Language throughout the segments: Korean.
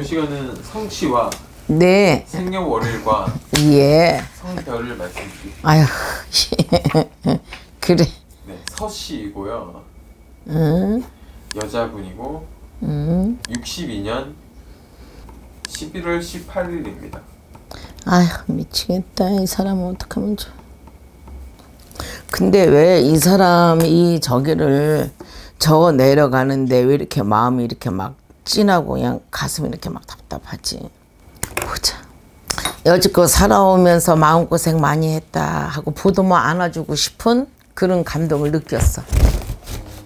이 시간은 성취와 네. 생년월일과 예. 성별을 말씀드릴게요. 아유, 그래. 네, 서씨이고요. 음. 여자분이고 음. 62년 11월 18일입니다. 아휴 미치겠다 이 사람 어떡하면 좋아 근데 왜 이 사람이 저기를 저 내려가는데 왜 이렇게 마음이 이렇게 막 찐하고 그냥 가슴이 이렇게 막 답답하지. 보자. 여지껏 살아오면서 마음고생 많이 했다 하고 보듬어 안아주고 싶은 그런 감동을 느꼈어.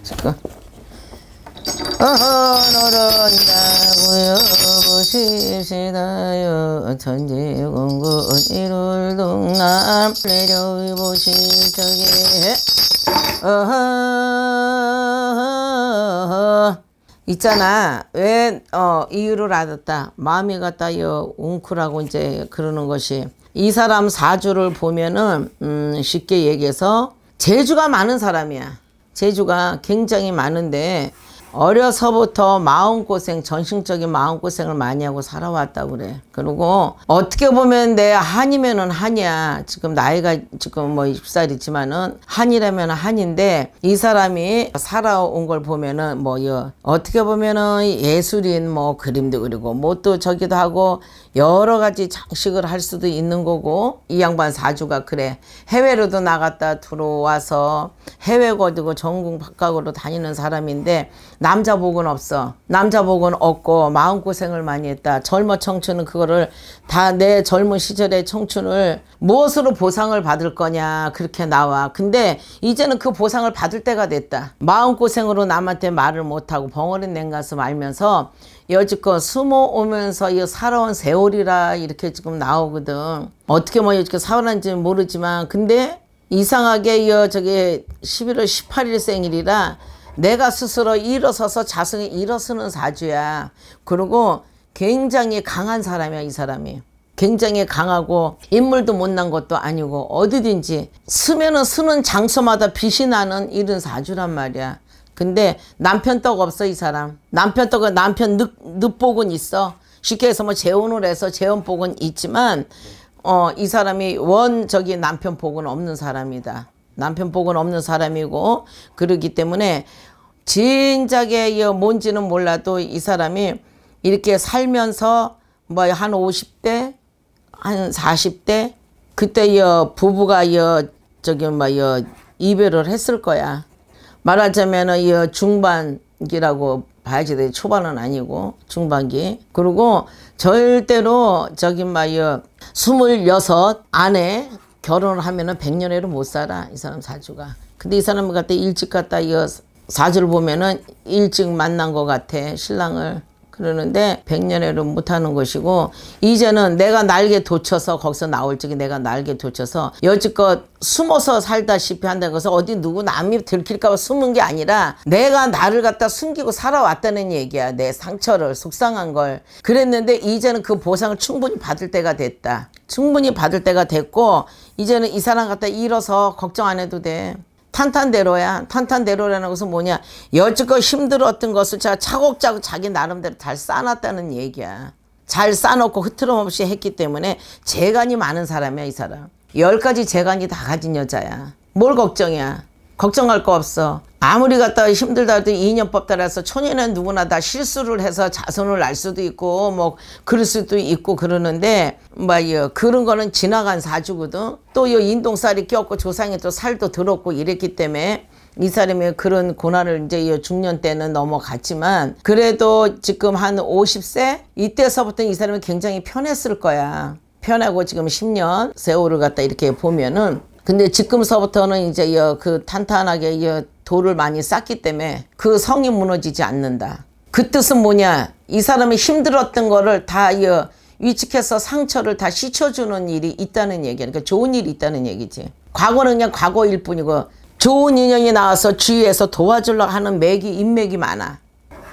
지금. 어허 노른다고요 보시시다요 천지공군 이룰 동남 내려보실 적에 어허 있잖아. 왜, 어, 이유를 알았다. 마음이 같다요. 웅크라고 이제 그러는 것이. 이 사람 사주를 보면은, 음, 쉽게 얘기해서 재주가 많은 사람이야. 재주가 굉장히 많은데, 어려서부터 마음고생 전신적인 마음고생을 많이 하고 살아왔다고 그래 그리고 어떻게 보면 내 한이면은 한이야 지금 나이가 지금 뭐 20살이지만은 한이라면 한인데 이 사람이 살아온 걸 보면은 뭐 어떻게 보면은 예술인 뭐 그림도 그리고 뭣도 저기도 하고 여러 가지 장식을 할 수도 있는 거고 이 양반 사주가 그래 해외로도 나갔다 들어와서 해외 거두고 전국 바깥으로 다니는 사람인데 남자 복은 없어. 남자 복은 없고 마음고생을 많이 했다. 젊어 청춘은 그거를 다 내 젊은 시절의 청춘을 무엇으로 보상을 받을 거냐 그렇게 나와. 근데 이제는 그 보상을 받을 때가 됐다. 마음고생으로 남한테 말을 못하고 벙어린 냉가슴 알면서 여지껏 숨어오면서 이 살아온 세월이라 이렇게 지금 나오거든. 어떻게 뭐 이렇게 살아난지 모르지만 근데 이상하게 이 저기 11월 18일 생일이라 내가 스스로 일어서서 자성이 일어서는 사주야. 그리고 굉장히 강한 사람이야 이 사람이. 굉장히 강하고 인물도 못난 것도 아니고 어디든지 쓰면은 쓰는 장소마다 빛이 나는 이런 사주란 말이야. 근데 남편 떡 없어 이 사람. 남편 떡은 남편 늦, 늦복은 있어. 쉽게 해서 뭐 재혼을 해서 재혼복은 있지만 어 이 사람이 원 저기 남편 복은 없는 사람이다. 남편 복은 없는 사람이고 그러기 때문에 진작에 뭔지는 몰라도 이 사람이 이렇게 살면서 뭐한 50대 한 40대 그때 여 부부가 여 저기 뭐여 이별을 했을 거야. 말하자면은 여 중반기라고 봐야지 돼. 초반은 아니고 중반기. 그리고 절대로 저기 뭐여 스물여섯 안에 결혼을 하면은 1 0 0년에도못 살아 이 사람 사주가 근데 이 사람 같아 일찍 갔다 이어 사주를 보면은 일찍 만난 것 같아 신랑을 그러는데 백년해를 못하는 것이고 이제는 내가 날개 돋쳐서 거기서 나올 적에 내가 날개 돋쳐서 여지껏 숨어서 살다시피 한다는 것은 어디 누구 남이 들킬까 봐 숨은 게 아니라 내가 나를 갖다 숨기고 살아왔다는 얘기야 내 상처를 속상한 걸 그랬는데 이제는 그 보상을 충분히 받을 때가 됐다 충분히 받을 때가 됐고 이제는 이 사람 갖다 잃어서 걱정 안 해도 돼 탄탄대로야. 탄탄대로라는 것은 뭐냐. 여지껏 힘들었던 것을 자 차곡차곡 자기 나름대로 잘 쌓아놨다는 얘기야. 잘 쌓아놓고 흐트럼 없이 했기 때문에 재간이 많은 사람이야 이 사람. 열 가지 재간이 다 가진 여자야. 뭘 걱정이야. 걱정할 거 없어. 아무리 갖다 힘들다 해도 이념법 따라서 천연은 누구나 다 실수를 해서 자손을 날 수도 있고 뭐 그럴 수도 있고 그러는데 뭐 그런 거는 지나간 사주거든 또 이 인동살이 꼈고 조상이 또 살도 들었고 이랬기 때문에 이 사람이 그런 고난을 이제 중년 때는 넘어갔지만 그래도 지금 한 50세 이때서부터 이 사람이 굉장히 편했을 거야 편하고 지금 10년 세월을 갖다 이렇게 보면은 근데 지금서부터는 이제 그 탄탄하게 돌을 많이 쌓기 때문에 그 성이 무너지지 않는다. 그 뜻은 뭐냐? 이 사람이 힘들었던 거를 다 위축해서 상처를 다 씻어주는 일이 있다는 얘기야. 그러니까 좋은 일이 있다는 얘기지. 과거는 그냥 과거일 뿐이고 좋은 인연이 나와서 주위에서 도와주려고 하는 맥이 인맥이 많아.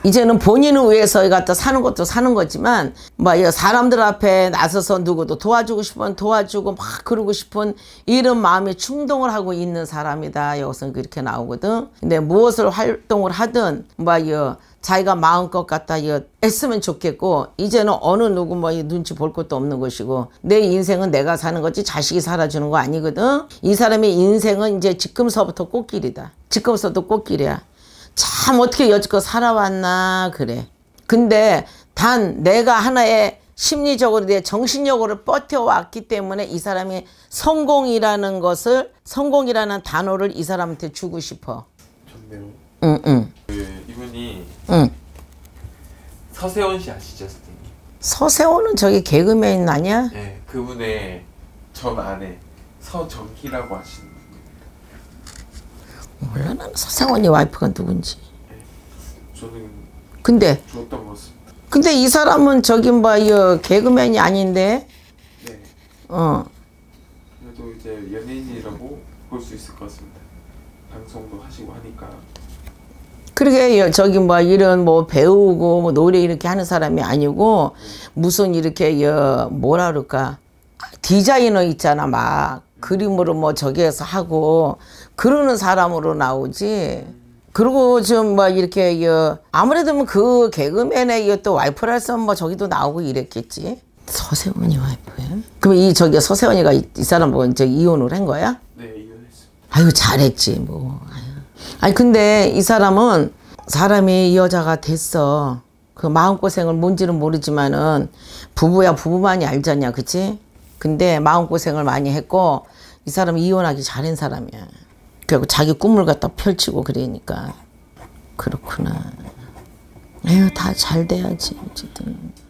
이제는 본인을 위해서 갖다 사는 것도 사는 거지만 막 뭐, 사람들 앞에 나서서 누구도 도와주고 싶은 도와주고 막 그러고 싶은 이런 마음의 충동을 하고 있는 사람이다 여기서 그렇게 나오거든 근데 무엇을 활동을 하든 막 뭐, 자기가 마음껏 갖다 했으면 좋겠고 이제는 어느 누구 뭐 눈치 볼 것도 없는 것이고 내 인생은 내가 사는 거지 자식이 살아주는 거 아니거든 이 사람의 인생은 이제 지금서부터 꽃길이다 지금서부터 꽃길이야 참 어떻게 여지껏 살아왔나 그래 근데 단 내가 하나의 심리적으로 내 정신력으로 버텨왔기 때문에 이 사람이 성공이라는 것을 성공이라는 단어를 이 사람한테 주고 싶어 좋네요 응응 응. 그 이분이 응. 서세원 씨 아시죠 선생님 서세원은 저기 개그맨 아니야? 네 그분의 전 아내 서정기라고 아시는 몰라 난 서세원이 와이프가 누군지 근데 근데 이 사람은 저긴 뭐이 개그맨이 아닌데. 네. 어. 그래도 이제 연예인이라고 볼 수 있을 것 같습니다. 방송도 하시고 하니까. 그러게 저기 뭐 이런 뭐 배우고 뭐 노래 이렇게 하는 사람이 아니고 네. 무슨 이렇게 여 뭐라 그럴까 디자이너 있잖아 막 음. 그림으로 뭐 저기에서 하고 그러는 사람으로 나오지. 음. 그리고 지금 막 이렇게 아무래도 뭐 그 개그맨의 또 와이프라서 뭐 저기도 나오고 이랬겠지. 서세원이 와이프야? 그럼 이 저기 서세원이가 이, 이사람보고 이제 이혼을 한 거야? 네 이혼했어. 아유 잘했지 뭐. 아유. 아니 근데 이 사람은 사람이 여자가 됐어. 그 마음고생을 뭔지는 모르지만은 부부야 부부만이 알잖냐 그치? 근데 마음고생을 많이 했고 이사람 이혼하기 잘한 사람이야. 결국 자기 꿈을 갖다 펼치고 그러니까 그렇구나. 에휴 다 잘 돼야지 어쨌든.